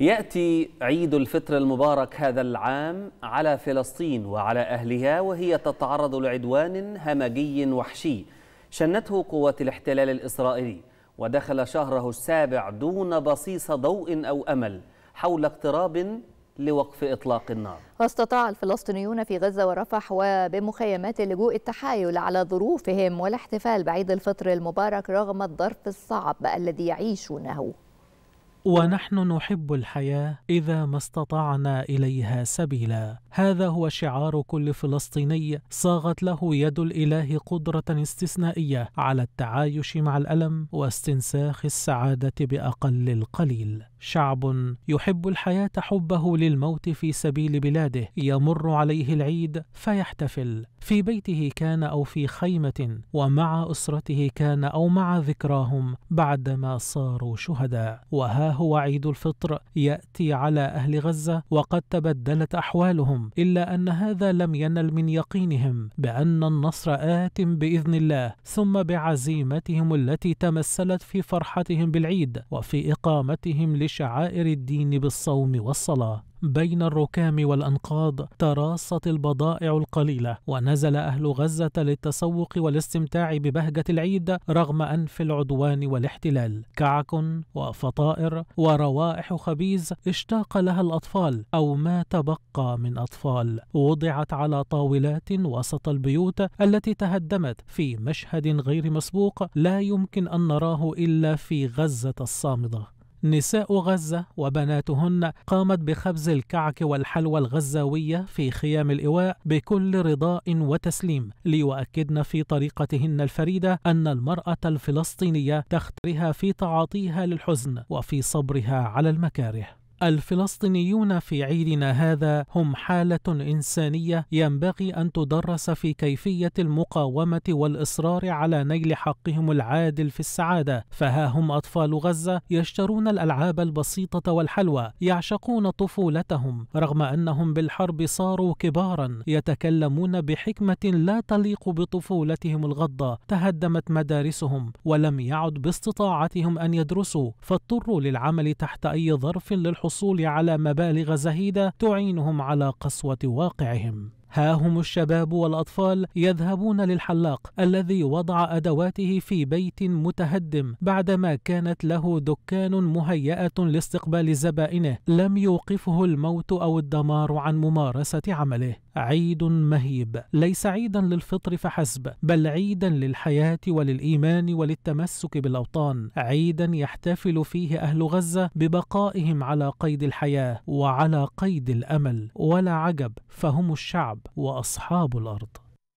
ياتي عيد الفطر المبارك هذا العام على فلسطين وعلى اهلها وهي تتعرض لعدوان همجي وحشي شنته قوات الاحتلال الاسرائيلي ودخل شهره السابع دون بصيص ضوء او امل حول اقتراب لوقف إطلاق النار واستطاع الفلسطينيون في غزة ورفح وبمخيمات اللجوء التحايل على ظروفهم والاحتفال بعيد الفطر المبارك رغم الظرف الصعب الذي يعيشونه ونحن نحب الحياة إذا ما استطعنا إليها سبيلا هذا هو شعار كل فلسطيني صاغت له يد الإله قدرة استثنائية على التعايش مع الألم واستنساخ السعادة بأقل القليل شعب يحب الحياة حبه للموت في سبيل بلاده يمر عليه العيد فيحتفل في بيته كان أو في خيمة ومع أسرته كان أو مع ذكراهم بعدما صاروا شهداء وها هو عيد الفطر يأتي على أهل غزة وقد تبدلت أحوالهم إلا أن هذا لم ينل من يقينهم بأن النصر آت بإذن الله ثم بعزيمتهم التي تمثلت في فرحتهم بالعيد وفي إقامتهم لشعائر الدين بالصوم والصلاة بين الركام والأنقاض تراصت البضائع القليلة ونزل أهل غزة للتسوق والاستمتاع ببهجة العيد رغم أنف العدوان والاحتلال كعك وفطائر وروائح خبيز اشتاق لها الأطفال أو ما تبقى من أطفال وضعت على طاولات وسط البيوت التي تهدمت في مشهد غير مسبوق لا يمكن أن نراه إلا في غزة الصامدة نساء غزة وبناتهن قامت بخبز الكعك والحلوى الغزاوية في خيام الإواء بكل رضاء وتسليم ليؤكدن في طريقتهن الفريدة أن المرأة الفلسطينية تختارها في تعاطيها للحزن وفي صبرها على المكاره الفلسطينيون في عيدنا هذا هم حالة إنسانية ينبغي أن تدرس في كيفية المقاومة والإصرار على نيل حقهم العادل في السعادة، فها هم أطفال غزة يشترون الألعاب البسيطة والحلوى، يعشقون طفولتهم رغم أنهم بالحرب صاروا كبارا، يتكلمون بحكمة لا تليق بطفولتهم الغضة، تهدمت مدارسهم ولم يعد باستطاعتهم أن يدرسوا، فاضطروا للعمل تحت أي ظرف للحصول الحصول على مبالغ زهيده تعينهم على قسوه واقعهم ها هم الشباب والأطفال يذهبون للحلاق الذي وضع أدواته في بيت متهدم بعدما كانت له دكان مهيأة لاستقبال زبائنه لم يوقفه الموت أو الدمار عن ممارسة عمله عيد مهيب ليس عيدا للفطر فحسب بل عيدا للحياة وللإيمان وللتمسك بالأوطان عيدا يحتفل فيه أهل غزة ببقائهم على قيد الحياة وعلى قيد الأمل ولا عجب فهم الشعب الشعب واصحاب الارض